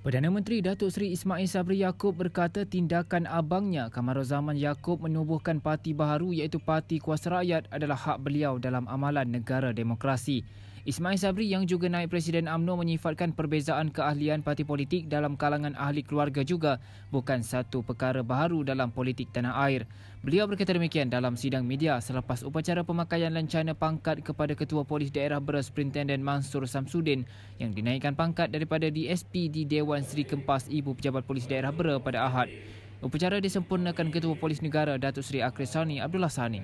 Perdana Menteri Datuk Seri Ismail Sabri Yaakob berkata tindakan abangnya Kamaruzaman Yaakob menubuhkan parti baru iaitu Parti Kuasa Rakyat adalah hak beliau dalam amalan negara demokrasi. Ismail Sabri yang juga naik Presiden AMNO menyifatkan perbezaan keahlian parti politik dalam kalangan ahli keluarga juga bukan satu perkara baru dalam politik tanah air. Beliau berkata demikian dalam sidang media selepas upacara pemakaian lencana pangkat kepada Ketua Polis Daerah Beras Superintendent Mansur Samsudin yang dinaikkan pangkat daripada DSP di Dewan Dewan Seri Kempas Ibu Pejabat Polis Daerah Bera pada Ahad. Upacara disempurnakan Ketua Polis Negara Datuk Seri Akhrisani Abdullah Sani.